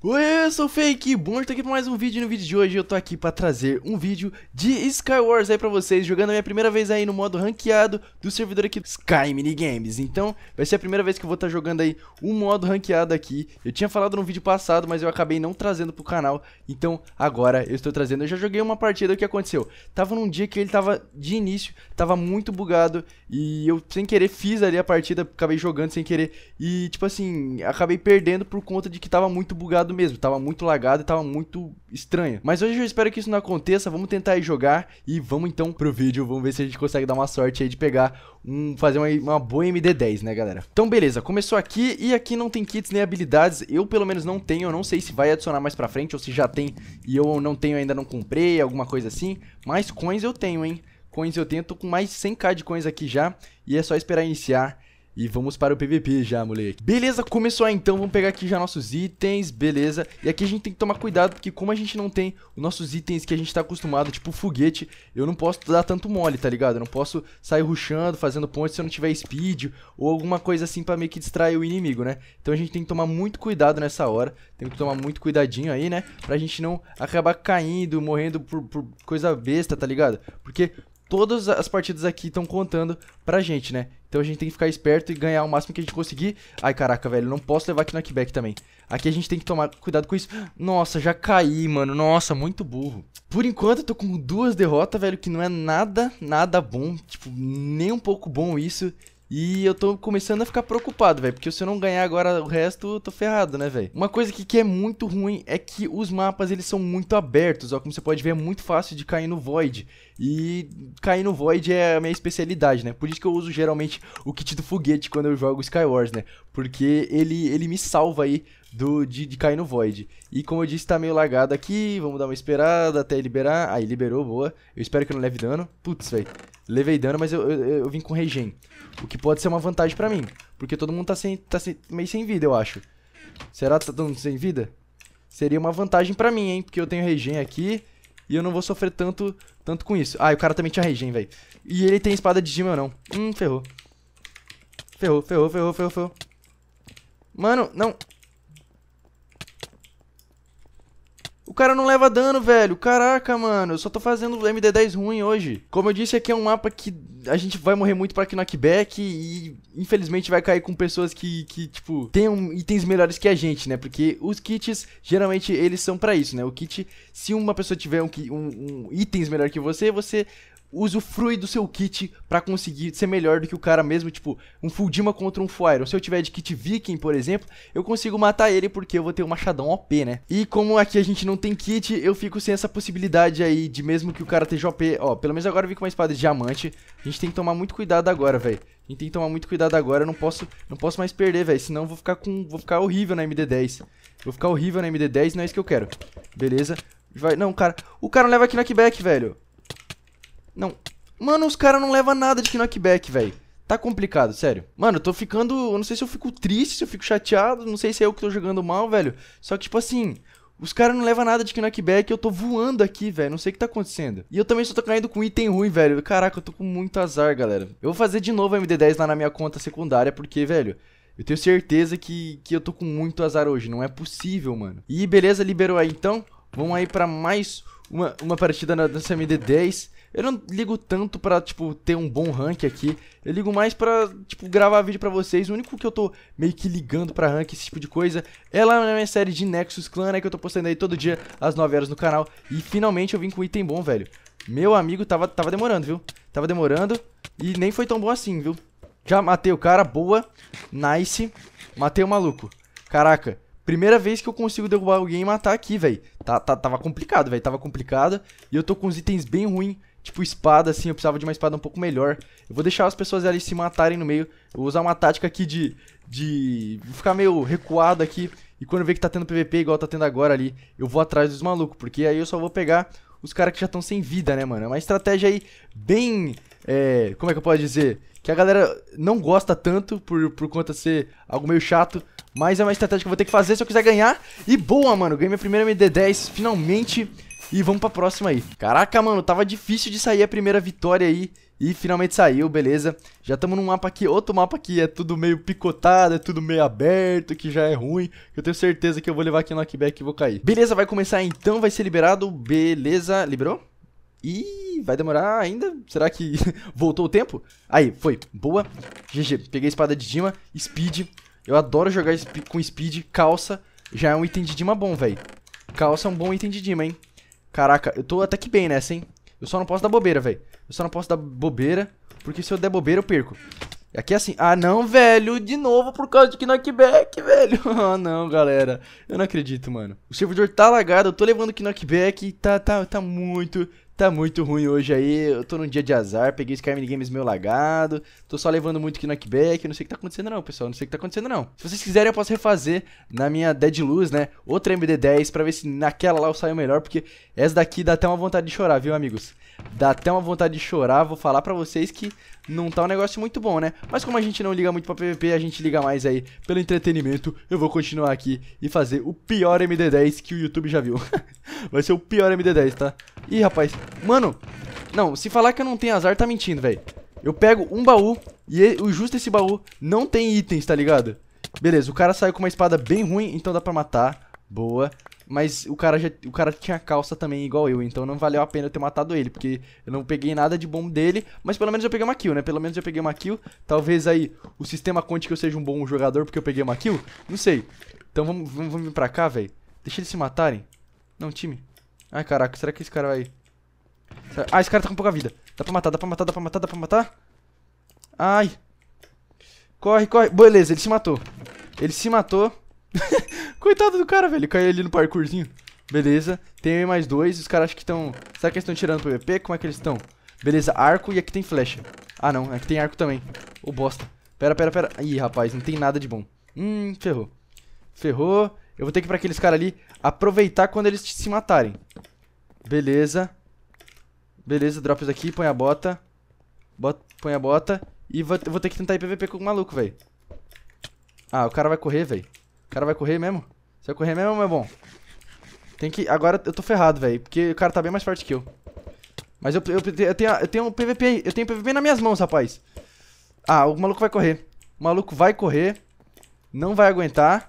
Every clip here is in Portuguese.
Oi, eu sou o Fake, bom estar aqui para mais um vídeo. No vídeo de hoje eu tô aqui para trazer um vídeo de Skywars aí para vocês, jogando a minha primeira vez aí no modo ranqueado do servidor aqui Sky Minigames. Então, vai ser a primeira vez que eu vou estar tá jogando aí um modo ranqueado aqui. Eu tinha falado no vídeo passado, mas eu acabei não trazendo pro canal. Então, agora eu estou trazendo. Eu já joguei uma partida, o que aconteceu? Tava num dia que ele tava de início, tava muito bugado e eu sem querer fiz ali a partida, acabei jogando sem querer e tipo assim, acabei perdendo por conta de que tava muito bugado lagado mesmo. Tava muito lagado e tava muito estranha. Mas hoje eu espero que isso não aconteça. Vamos tentar aí jogar e vamos então pro vídeo. Vamos ver se a gente consegue dar uma sorte aí de pegar um. Fazer uma, uma boa MD10, né, galera? Então, beleza. Começou aqui e aqui não tem kits nem habilidades. Eu pelo menos não tenho. Eu não sei se vai adicionar mais pra frente ou se já tem e eu não tenho ainda, não comprei, alguma coisa assim. Mas coins eu tenho, hein? Coins eu tenho. Tô com mais 100k de coins aqui já. E é só esperar iniciar e vamos para o PVP já, moleque. Beleza, começou então. Vamos pegar aqui já nossos itens, beleza. E aqui a gente tem que tomar cuidado, porque como a gente não tem os nossos itens que a gente tá acostumado, tipo foguete, eu não posso dar tanto mole, tá ligado? Eu não posso sair rushando, fazendo ponte se eu não tiver speed ou alguma coisa assim pra meio que distrair o inimigo, né? Então a gente tem que tomar muito cuidado nessa hora. Tem que tomar muito cuidadinho aí, né? Pra gente não acabar caindo, morrendo por, por coisa besta, tá ligado? Porque todas as partidas aqui estão contando pra gente, né? Então a gente tem que ficar esperto e ganhar o máximo que a gente conseguir. Ai, caraca, velho, não posso levar aqui no knockback também. Aqui a gente tem que tomar cuidado com isso. Nossa, já caí, mano. Nossa, muito burro. Por enquanto eu tô com duas derrotas, velho, que não é nada, nada bom. Tipo, nem um pouco bom isso. E eu tô começando a ficar preocupado, velho. Porque se eu não ganhar agora o resto, eu tô ferrado, né, velho? Uma coisa que, que é muito ruim é que os mapas, eles são muito abertos. Ó, como você pode ver, é muito fácil de cair no Void. E cair no Void é a minha especialidade, né? Por isso que eu uso geralmente o kit do foguete quando eu jogo Skywars, né? Porque ele, ele me salva aí do, de, de cair no Void. E como eu disse, tá meio lagado aqui. Vamos dar uma esperada até liberar. Aí, liberou, boa. Eu espero que não leve dano. Putz, velho. Levei dano, mas eu, eu, eu vim com regen. O que pode ser uma vantagem pra mim. Porque todo mundo tá, sem, tá sem, meio sem vida, eu acho. Será que tá todo mundo sem vida? Seria uma vantagem pra mim, hein? Porque eu tenho regen aqui e eu não vou sofrer tanto, tanto com isso. Ah, e o cara também tinha regen, velho. E ele tem espada de gima ou não. Hum, ferrou. Ferrou, ferrou, ferrou, ferrou, ferrou. Mano, não. cara não leva dano, velho. Caraca, mano. Eu só tô fazendo MD10 ruim hoje. Como eu disse, aqui é um mapa que a gente vai morrer muito pra knockback e infelizmente vai cair com pessoas que, que tipo, tenham itens melhores que a gente, né? Porque os kits, geralmente, eles são pra isso, né? O kit, se uma pessoa tiver um, um, um itens melhor que você, você usufrui do seu kit para conseguir ser melhor do que o cara mesmo, tipo, um Fuldima contra um Fuiron. Se eu tiver de kit Viking, por exemplo, eu consigo matar ele porque eu vou ter um machadão OP, né? E como aqui a gente não tem kit, eu fico sem essa possibilidade aí de mesmo que o cara esteja OP, ó, pelo menos agora eu vim com uma espada de diamante. A gente tem que tomar muito cuidado agora, velho. A gente tem que tomar muito cuidado agora, eu não posso, não posso mais perder, velho, senão eu vou ficar com vou ficar horrível na MD10. Vou ficar horrível na MD10, não é isso que eu quero. Beleza? Vai, não, cara, o cara não leva aqui knockback, velho. Não. Mano, os caras não levam nada de knockback, velho. Tá complicado, sério. Mano, eu tô ficando. Eu não sei se eu fico triste, se eu fico chateado. Não sei se é eu que tô jogando mal, velho. Só que, tipo assim, os caras não levam nada de knockback. Eu tô voando aqui, velho. Não sei o que tá acontecendo. E eu também só tô caindo com item ruim, velho. Caraca, eu tô com muito azar, galera. Eu vou fazer de novo a MD10 lá na minha conta secundária, porque, velho. Eu tenho certeza que, que eu tô com muito azar hoje. Não é possível, mano. E beleza, liberou aí então. Vamos aí pra mais uma, uma partida na, nessa MD10. Eu não ligo tanto pra, tipo, ter um bom rank aqui. Eu ligo mais pra, tipo, gravar vídeo pra vocês. O único que eu tô meio que ligando pra rank, esse tipo de coisa, é lá na minha série de Nexus Clan, né? Que eu tô postando aí todo dia às 9 horas no canal. E finalmente eu vim com um item bom, velho. Meu amigo, tava, tava demorando, viu? Tava demorando e nem foi tão bom assim, viu? Já matei o cara, boa. Nice. Matei o maluco. Caraca. Primeira vez que eu consigo derrubar alguém e matar aqui, velho. Tá, tá, tava complicado, velho. Tava complicado. E eu tô com os itens bem ruins Tipo, espada, assim, eu precisava de uma espada um pouco melhor. Eu vou deixar as pessoas ali se matarem no meio. Eu vou usar uma tática aqui de. de. ficar meio recuado aqui. E quando ver que tá tendo PVP igual tá tendo agora ali, eu vou atrás dos malucos. Porque aí eu só vou pegar os caras que já estão sem vida, né, mano? É uma estratégia aí bem. É, como é que eu posso dizer? Que a galera não gosta tanto por, por conta de ser algo meio chato. Mas é uma estratégia que eu vou ter que fazer se eu quiser ganhar. E boa, mano. Ganhei minha primeira MD10. Finalmente. E vamos pra próxima aí. Caraca, mano, tava difícil de sair a primeira vitória aí. E finalmente saiu, beleza. Já estamos num mapa aqui, outro mapa aqui. É tudo meio picotado, é tudo meio aberto, que já é ruim. Eu tenho certeza que eu vou levar aqui no knockback e vou cair. Beleza, vai começar então, vai ser liberado. Beleza, liberou? Ih, vai demorar ainda? Será que voltou o tempo? Aí, foi. Boa. GG, peguei a espada de Dima, Speed. Eu adoro jogar com Speed, calça. Já é um item de Dima bom, velho. Calça é um bom item de Dima, hein? Caraca, eu tô até que bem nessa, hein? Eu só não posso dar bobeira, velho. Eu só não posso dar bobeira, porque se eu der bobeira eu perco. Aqui é assim. Ah, não, velho. De novo por causa de knockback, velho. Ah, não, galera. Eu não acredito, mano. O servidor tá lagado. Eu tô levando knockback. Tá, tá, tá muito, Tá muito ruim hoje aí, eu tô num dia de azar, peguei Skyrim Games meio lagado, tô só levando muito aqui no Kickback, não sei o que tá acontecendo não, pessoal, não sei o que tá acontecendo não. Se vocês quiserem eu posso refazer na minha Dead Luz, né, outra MD10 pra ver se naquela lá eu saio melhor, porque essa daqui dá até uma vontade de chorar, viu amigos? Dá até uma vontade de chorar, vou falar pra vocês que não tá um negócio muito bom, né? Mas como a gente não liga muito pra PVP, a gente liga mais aí pelo entretenimento, eu vou continuar aqui e fazer o pior MD10 que o YouTube já viu. Vai ser o pior MD10, tá? Ih, rapaz, Mano, não, se falar que eu não tenho azar, tá mentindo, velho. Eu pego um baú e o justo esse baú não tem itens, tá ligado? Beleza, o cara saiu com uma espada bem ruim, então dá pra matar. Boa. Mas o cara, já, o cara tinha calça também igual eu, então não valeu a pena eu ter matado ele, porque eu não peguei nada de bom dele, mas pelo menos eu peguei uma kill, né? Pelo menos eu peguei uma kill. Talvez aí o sistema conte que eu seja um bom jogador porque eu peguei uma kill, não sei. Então vamos, vamos, vamos vir pra cá, velho. Deixa eles se matarem. Não, time. Ai, caraca, será que esse cara vai... Ah, esse cara tá com pouca vida. Dá pra matar, dá pra matar, dá pra matar, dá pra matar. Ai. Corre, corre. Beleza, ele se matou. Ele se matou. Coitado do cara, velho. Caiu ali no parkourzinho. Beleza. Tem mais dois. Os caras acho que estão... Será que eles estão tirando PVP? Como é que eles estão? Beleza, arco e aqui tem flecha. Ah, não. Aqui tem arco também. Ô, oh, bosta. Pera, pera, pera. Ih, rapaz. Não tem nada de bom. Hum, ferrou. Ferrou. Eu vou ter que ir pra aqueles caras ali aproveitar quando eles se matarem. Beleza. Beleza, drops aqui, põe a bota. bota põe a bota. E vou, vou ter que tentar ir PVP com o maluco, velho. Ah, o cara vai correr, velho. O cara vai correr mesmo? Você vai correr mesmo, meu bom? Tem que... Agora eu tô ferrado, velho. Porque o cara tá bem mais forte que eu. Mas eu, eu, eu, tenho, eu tenho um PVP... Eu tenho PVP nas minhas mãos, rapaz. Ah, o maluco vai correr. O maluco vai correr. Não vai aguentar.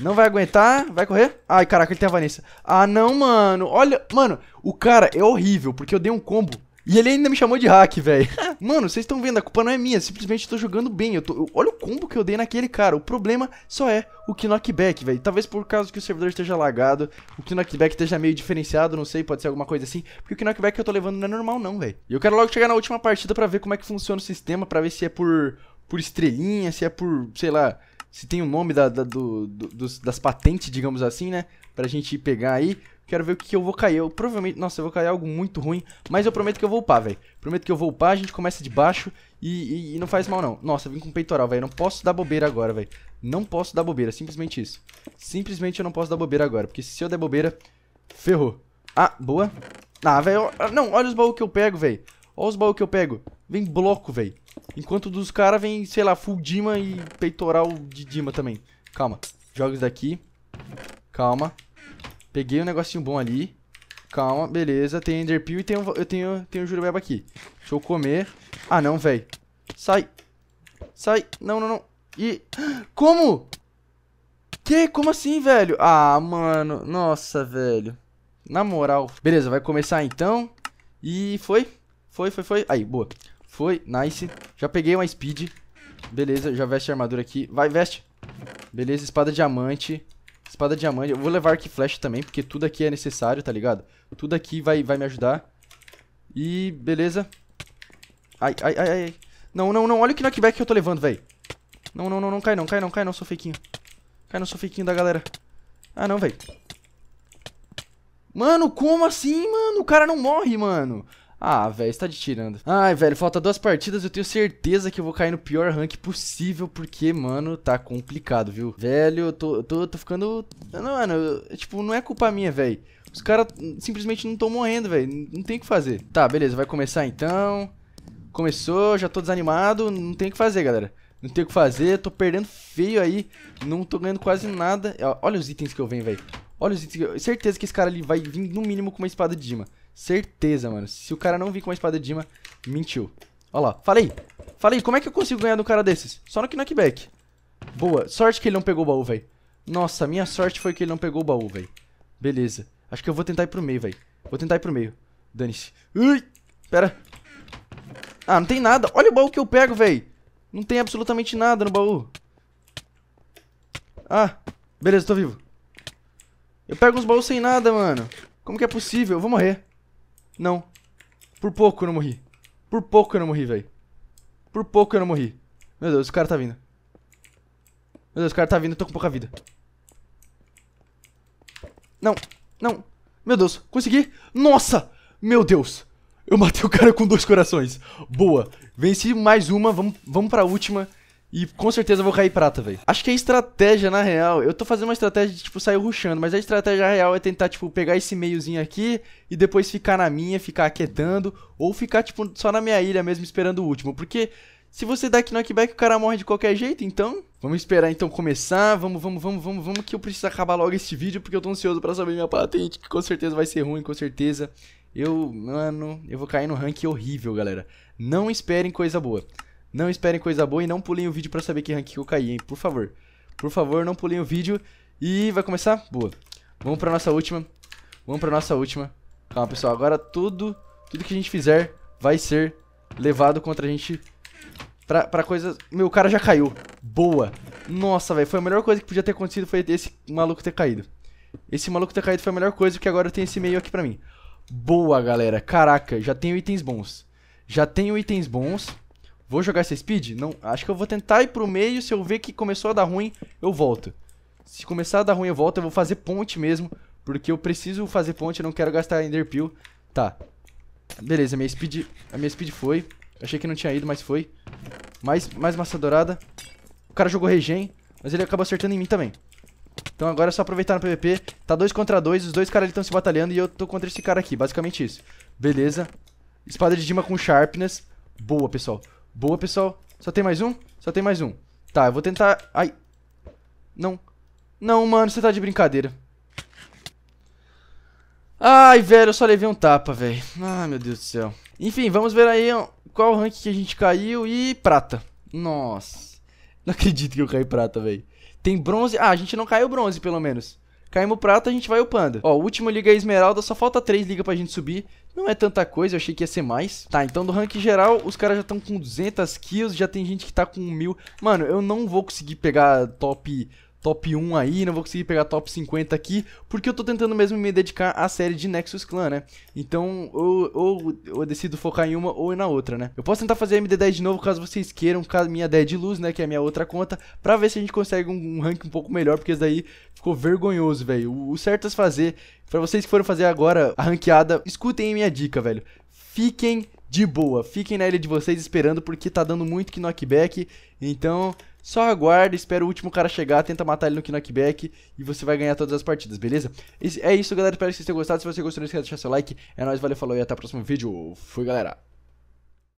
Não vai aguentar, vai correr. Ai, caraca, ele tem a Vanessa. Ah, não, mano. Olha, mano, o cara é horrível, porque eu dei um combo. E ele ainda me chamou de hack, velho. mano, vocês estão vendo, a culpa não é minha. Simplesmente eu tô jogando bem. Eu tô... olha o combo que eu dei naquele cara. O problema só é o knockback, velho. Talvez por causa que o servidor esteja lagado, o knockback esteja meio diferenciado, não sei, pode ser alguma coisa assim. Porque o knockback que eu tô levando não é normal, não, velho. E eu quero logo chegar na última partida pra ver como é que funciona o sistema, pra ver se é por, por estrelinha, se é por, sei lá, se tem o um nome da, da do, do, dos, das patentes, digamos assim, né? Pra gente pegar aí. Quero ver o que eu vou cair. Eu provavelmente. Nossa, eu vou cair algo muito ruim. Mas eu prometo que eu vou upar, velho. Prometo que eu vou upar. A gente começa de baixo. E, e, e não faz mal, não. Nossa, vim com peitoral, velho. Não posso dar bobeira agora, velho. Não posso dar bobeira. Simplesmente isso. Simplesmente eu não posso dar bobeira agora. Porque se eu der bobeira, ferrou. Ah, boa. Ah, velho. Ah, não, olha os baús que eu pego, velho. Olha os baús que eu pego. Vem bloco, velho. Enquanto dos caras vem, sei lá, full Dima e peitoral de Dima também. Calma. Joga isso daqui. Calma. Peguei um negocinho bom ali. Calma, beleza. Tem Enderpeel e tem um, eu tenho, tenho um Jurubeba aqui. Deixa eu comer. Ah, não, velho. Sai. Sai. Não, não, não. E... Como? Que? Como assim, velho? Ah, mano. Nossa, velho. Na moral. Beleza, vai começar então. E foi. Foi, foi, foi. Aí, boa. Foi, nice. Já peguei uma speed. Beleza, já veste a armadura aqui. Vai, veste. Beleza, espada diamante. Espada diamante. Eu vou levar arco e flecha também, porque tudo aqui é necessário, tá ligado? Tudo aqui vai, vai me ajudar. E beleza. Ai, ai, ai, ai. Não, não, não. Olha o que knockback que eu tô levando, velho. Não, não, não, não cai não, cai não, cai não, sou fakinho. Cai não, sou fakinho da galera. Ah, não, velho. Mano, como assim, mano? O cara não morre, mano. Ah, velho, está de tirando. Ai, velho, falta duas partidas, eu tenho certeza que eu vou cair no pior rank possível, porque, mano, tá complicado, viu? Velho, eu tô, tô, tô ficando... Não, mano, eu, tipo, não é culpa minha, velho. Os caras simplesmente não estão morrendo, velho. Não tem o que fazer. Tá, beleza, vai começar então. Começou, já tô desanimado, não tem o que fazer, galera. Não tem o que fazer, tô perdendo feio aí, não tô ganhando quase nada. Olha os itens que eu venho, velho. Olha os itens, certeza que esse cara ali vai vir no mínimo com uma espada de Dima. Certeza, mano. Se o cara não vir com uma espada de Dima, mentiu. Olha lá. Falei. Falei, como é que eu consigo ganhar de um cara desses? Só no knockback. Boa. Sorte que ele não pegou o baú, velho. Nossa, minha sorte foi que ele não pegou o baú, velho. Beleza. Acho que eu vou tentar ir pro meio, velho. Vou tentar ir pro meio. Dane-se. Ui! Pera. Ah, não tem nada. Olha o baú que eu pego, velho. Não tem absolutamente nada no baú. Ah, beleza, tô vivo. Eu pego uns baús sem nada, mano. Como que é possível? Eu vou morrer. Não. Por pouco eu não morri. Por pouco eu não morri, velho. Por pouco eu não morri. Meu Deus, o cara tá vindo. Meu Deus, o cara tá vindo, eu tô com pouca vida. Não, não. Meu Deus, consegui. Nossa, meu Deus. Eu matei o cara com dois corações. Boa. Venci mais uma, vamos, vamos pra última. E com certeza eu vou cair prata, velho. Acho que a é estratégia, na real, eu tô fazendo uma estratégia de, tipo, sair ruxando, mas a estratégia real é tentar, tipo, pegar esse meiozinho aqui e depois ficar na minha, ficar aquietando, ou ficar, tipo, só na minha ilha mesmo, esperando o último. Porque se você dá knockback, o cara morre de qualquer jeito, então... Vamos esperar, então, começar. Vamos, vamos, vamos, vamos, vamos, que eu preciso acabar logo este vídeo, porque eu tô ansioso pra saber minha patente, que com certeza vai ser ruim, com certeza. Eu, mano, eu vou cair no rank horrível, galera. Não esperem coisa boa. Não esperem coisa boa e não pulem o vídeo pra saber que rank que eu caí, hein? Por favor. Por favor, não pulem o vídeo. E vai começar? Boa. Vamos pra nossa última. Vamos pra nossa última. Calma, pessoal. Agora tudo, tudo que a gente fizer vai ser levado contra a gente pra, pra coisas... Meu, o cara já caiu. Boa. Nossa, velho. Foi a melhor coisa que podia ter acontecido foi esse maluco ter caído. Esse maluco ter caído foi a melhor coisa, porque agora eu tenho esse meio aqui pra mim. Boa, galera. Caraca, já tenho itens bons. Já tenho itens bons. Vou jogar essa speed? Não, acho que eu vou tentar ir pro meio, se eu ver que começou a dar ruim, eu volto. Se começar a dar ruim, eu volto, eu vou fazer ponte mesmo, porque eu preciso fazer ponte, eu não quero gastar enderpeel. Tá. Beleza, minha speed, a minha speed foi. Achei que não tinha ido, mas foi. Mais, mais massa dourada. O cara jogou regen, mas ele acabou acertando em mim também. Então agora é só aproveitar no PVP. Tá dois contra dois, os dois caras estão se batalhando e eu tô contra esse cara aqui, basicamente isso. Beleza. Espada de Dima com Sharpness. Boa, pessoal. Boa, pessoal. Só tem mais um? Só tem mais um. Tá, eu vou tentar... Ai. Não. Não, mano, você tá de brincadeira. Ai, velho, eu só levei um tapa, velho. Ai, meu Deus do céu. Enfim, vamos ver aí qual rank que a gente caiu e prata. Nossa. Não acredito que eu caí prata, velho. Tem bronze. Ah, a gente não caiu bronze, pelo menos. Caímos prata, a gente vai upando. Ó, última liga é esmeralda, só falta três ligas pra gente subir. Não é tanta coisa, eu achei que ia ser mais. Tá, então do ranking geral, os caras já estão com 200 kills, já tem gente que tá com 1000. Mano, eu não vou conseguir pegar top top 1 aí, não vou conseguir pegar top 50 aqui, porque eu tô tentando mesmo me dedicar à série de Nexus Clan, né? Então, ou, ou eu decido focar em uma ou na outra, né? Eu posso tentar fazer MD10 de novo, caso vocês queiram, com a minha 10 de luz, né, que é a minha outra conta, pra ver se a gente consegue um, um rank um pouco melhor, porque isso daí ficou vergonhoso, velho. O, o certo é fazer, pra vocês que foram fazer agora a ranqueada, escutem a minha dica, velho. Fiquem de boa. Fiquem na ilha de vocês esperando, porque tá dando muito knockback. Então, só aguarda, espera o último cara chegar, tenta matar ele no knockback e você vai ganhar todas as partidas, beleza? É isso, galera. Espero que vocês tenham gostado. Se você gostou, não esquece de deixar seu like. É nóis, valeu, falou e até o próximo vídeo. Fui, galera.